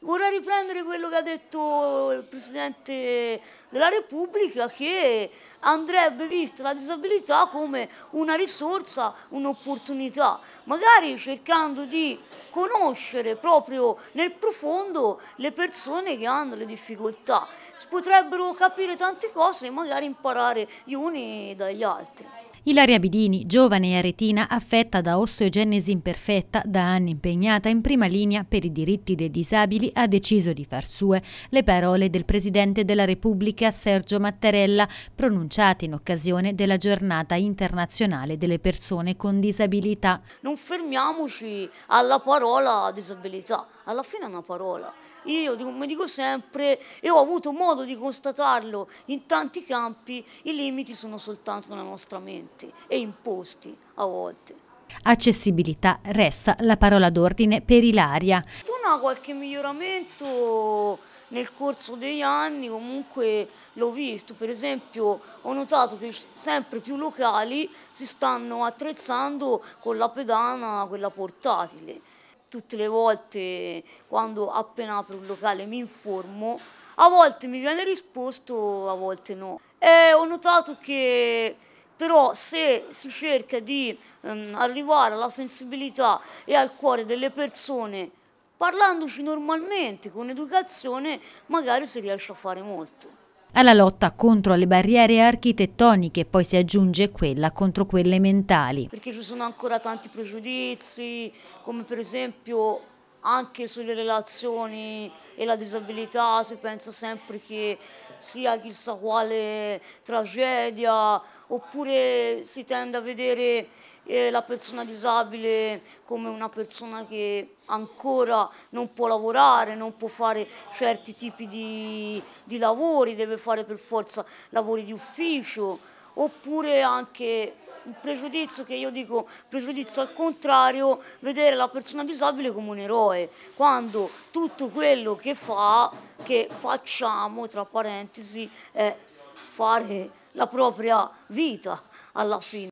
Vorrei riprendere quello che ha detto il Presidente della Repubblica che andrebbe vista la disabilità come una risorsa, un'opportunità, magari cercando di conoscere proprio nel profondo le persone che hanno le difficoltà. Potrebbero capire tante cose e magari imparare gli uni dagli altri. Ilaria Bidini, giovane e aretina affetta da osteogenesi imperfetta, da anni impegnata in prima linea per i diritti dei disabili, ha deciso di far sue le parole del Presidente della Repubblica Sergio Mattarella pronunciate in occasione della giornata internazionale delle persone con disabilità. Non fermiamoci alla parola disabilità, alla fine è una parola io come dico sempre, e ho avuto modo di constatarlo in tanti campi, i limiti sono soltanto nella nostra mente e imposti a volte. Accessibilità resta la parola d'ordine per Ilaria. Non ha qualche miglioramento nel corso degli anni, comunque l'ho visto, per esempio ho notato che sempre più locali si stanno attrezzando con la pedana, quella portatile tutte le volte quando appena apro un locale mi informo, a volte mi viene risposto, a volte no. E ho notato che però se si cerca di ehm, arrivare alla sensibilità e al cuore delle persone parlandoci normalmente, con educazione, magari si riesce a fare molto alla lotta contro le barriere architettoniche, poi si aggiunge quella contro quelle mentali. Perché ci sono ancora tanti pregiudizi, come per esempio anche sulle relazioni e la disabilità si pensa sempre che sia chissà quale tragedia oppure si tende a vedere eh, la persona disabile come una persona che ancora non può lavorare, non può fare certi tipi di, di lavori, deve fare per forza lavori di ufficio oppure anche un pregiudizio che io dico pregiudizio al contrario, vedere la persona disabile come un eroe, quando tutto quello che fa, che facciamo, tra parentesi, è fare la propria vita alla fine.